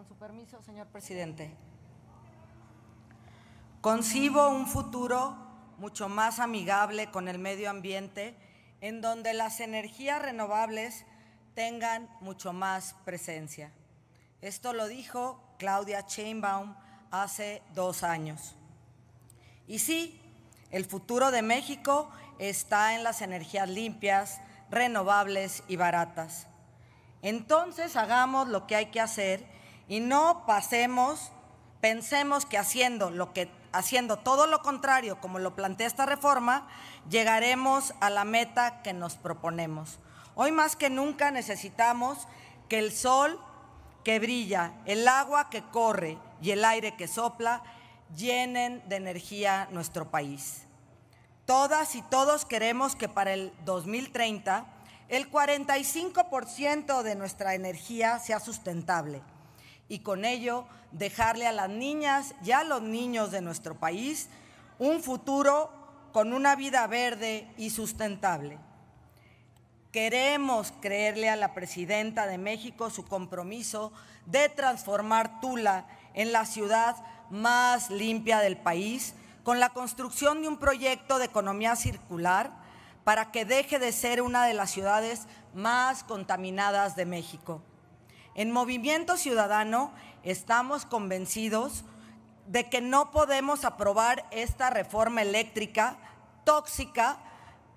Con su permiso, señor presidente. Concibo un futuro mucho más amigable con el medio ambiente, en donde las energías renovables tengan mucho más presencia. Esto lo dijo Claudia Chainbaum hace dos años. Y sí, el futuro de México está en las energías limpias, renovables y baratas. Entonces hagamos lo que hay que hacer y no pasemos, pensemos que haciendo lo que haciendo todo lo contrario como lo plantea esta reforma, llegaremos a la meta que nos proponemos. Hoy más que nunca necesitamos que el sol que brilla, el agua que corre y el aire que sopla llenen de energía nuestro país. Todas y todos queremos que para el 2030 el 45% de nuestra energía sea sustentable y con ello dejarle a las niñas y a los niños de nuestro país un futuro con una vida verde y sustentable. Queremos creerle a la presidenta de México su compromiso de transformar Tula en la ciudad más limpia del país con la construcción de un proyecto de economía circular para que deje de ser una de las ciudades más contaminadas de México. En Movimiento Ciudadano estamos convencidos de que no podemos aprobar esta reforma eléctrica tóxica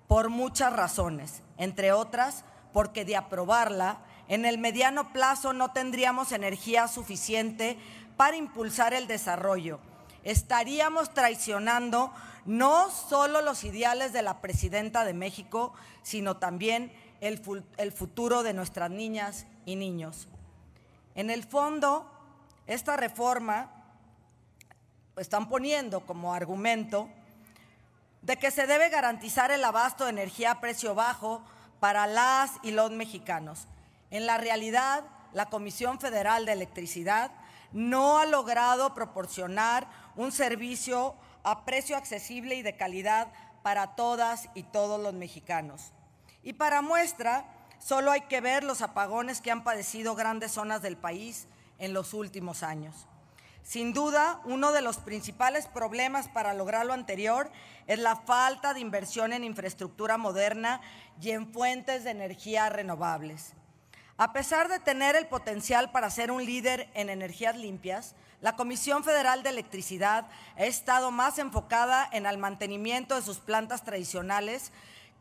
por muchas razones, entre otras porque de aprobarla, en el mediano plazo no tendríamos energía suficiente para impulsar el desarrollo. Estaríamos traicionando no solo los ideales de la presidenta de México, sino también el, el futuro de nuestras niñas y niños. En el fondo, esta reforma están poniendo como argumento de que se debe garantizar el abasto de energía a precio bajo para las y los mexicanos. En la realidad, la Comisión Federal de Electricidad no ha logrado proporcionar un servicio a precio accesible y de calidad para todas y todos los mexicanos. Y para muestra, Solo hay que ver los apagones que han padecido grandes zonas del país en los últimos años. Sin duda, uno de los principales problemas para lograr lo anterior es la falta de inversión en infraestructura moderna y en fuentes de energía renovables. A pesar de tener el potencial para ser un líder en energías limpias, la Comisión Federal de Electricidad ha estado más enfocada en el mantenimiento de sus plantas tradicionales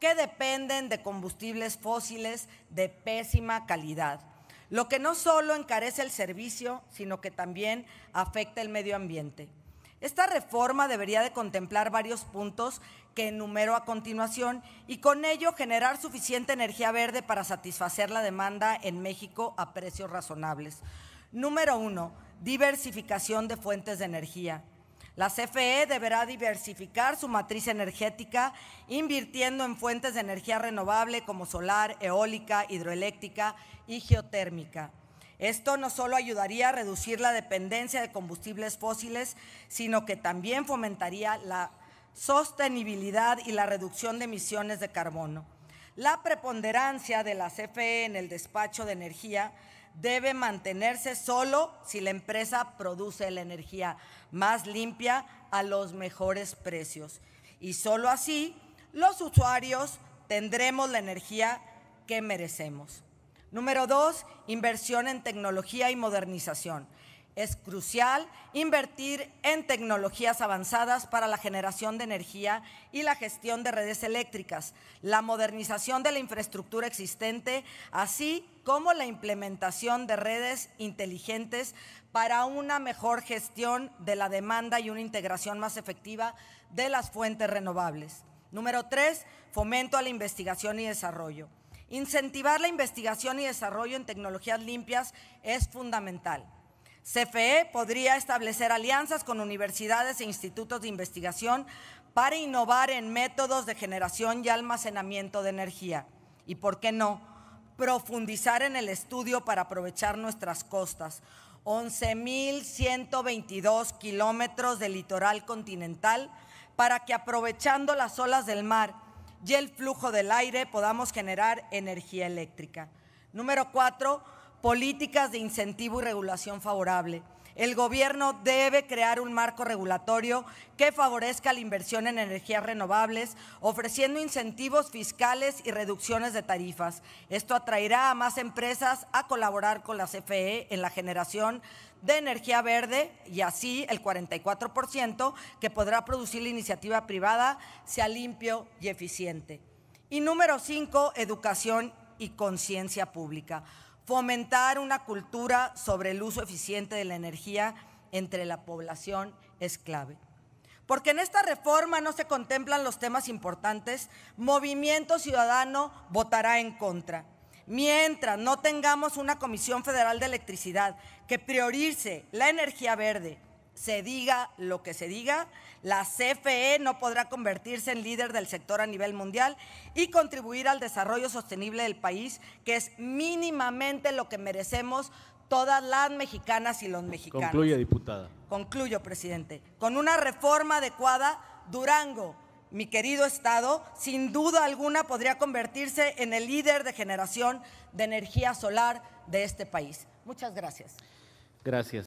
que dependen de combustibles fósiles de pésima calidad, lo que no solo encarece el servicio, sino que también afecta el medio ambiente. Esta reforma debería de contemplar varios puntos que enumero a continuación y con ello generar suficiente energía verde para satisfacer la demanda en México a precios razonables. Número uno, diversificación de fuentes de energía. La CFE deberá diversificar su matriz energética invirtiendo en fuentes de energía renovable como solar, eólica, hidroeléctrica y geotérmica. Esto no solo ayudaría a reducir la dependencia de combustibles fósiles, sino que también fomentaría la sostenibilidad y la reducción de emisiones de carbono. La preponderancia de la CFE en el despacho de energía debe mantenerse solo si la empresa produce la energía más limpia a los mejores precios. Y solo así los usuarios tendremos la energía que merecemos. Número dos, inversión en tecnología y modernización. Es crucial invertir en tecnologías avanzadas para la generación de energía y la gestión de redes eléctricas, la modernización de la infraestructura existente, así como la implementación de redes inteligentes para una mejor gestión de la demanda y una integración más efectiva de las fuentes renovables. Número tres, fomento a la investigación y desarrollo. Incentivar la investigación y desarrollo en tecnologías limpias es fundamental CFE podría establecer alianzas con universidades e institutos de investigación para innovar en métodos de generación y almacenamiento de energía. Y por qué no, profundizar en el estudio para aprovechar nuestras costas. 11.122 kilómetros de litoral continental para que aprovechando las olas del mar y el flujo del aire podamos generar energía eléctrica. Número cuatro, políticas de incentivo y regulación favorable. El gobierno debe crear un marco regulatorio que favorezca la inversión en energías renovables, ofreciendo incentivos fiscales y reducciones de tarifas. Esto atraerá a más empresas a colaborar con la CFE en la generación de energía verde y así el 44% que podrá producir la iniciativa privada sea limpio y eficiente. Y número cinco, educación y conciencia pública. Fomentar una cultura sobre el uso eficiente de la energía entre la población es clave. Porque en esta reforma no se contemplan los temas importantes, Movimiento Ciudadano votará en contra. Mientras no tengamos una Comisión Federal de Electricidad que priorice la energía verde, se diga lo que se diga, la CFE no podrá convertirse en líder del sector a nivel mundial y contribuir al desarrollo sostenible del país, que es mínimamente lo que merecemos todas las mexicanas y los mexicanos. Concluye, diputada. Concluyo, presidente. Con una reforma adecuada, Durango, mi querido Estado, sin duda alguna podría convertirse en el líder de generación de energía solar de este país. Muchas gracias. Gracias.